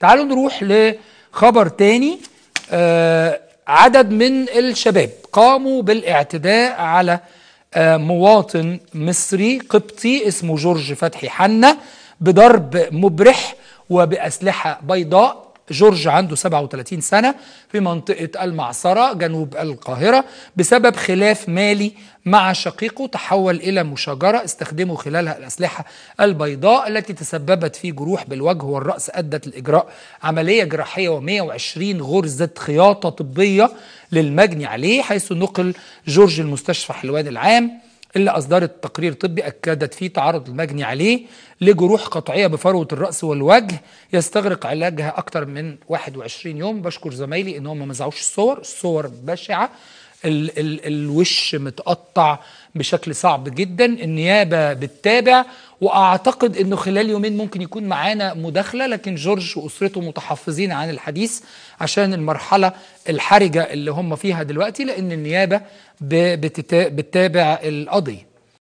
تعالوا نروح لخبر تاني آه عدد من الشباب قاموا بالاعتداء على آه مواطن مصري قبطي اسمه جورج فتحي حنا بضرب مبرح وبأسلحة بيضاء جورج عنده 37 سنة في منطقة المعصرة جنوب القاهرة بسبب خلاف مالي مع شقيقه تحول إلى مشاجرة استخدموا خلالها الأسلحة البيضاء التي تسببت في جروح بالوجه والرأس أدت لإجراء عملية جراحية و120 غرزة خياطة طبية للمجني عليه حيث نقل جورج المستشفى حلوان العام إلا أصدرت تقرير طبي أكدت فيه تعرض المجني عليه لجروح قطعية بفروة الرأس والوجه يستغرق علاجها أكتر من 21 يوم بشكر زمايلي إنهم ما مزعوش الصور الصور بشعة ال ال الوش متقطع بشكل صعب جدا النيابة بتتابع واعتقد انه خلال يومين ممكن يكون معانا مداخله لكن جورج واسرته متحفظين عن الحديث عشان المرحله الحرجه اللي هم فيها دلوقتي لان النيابه بتتابع القضيه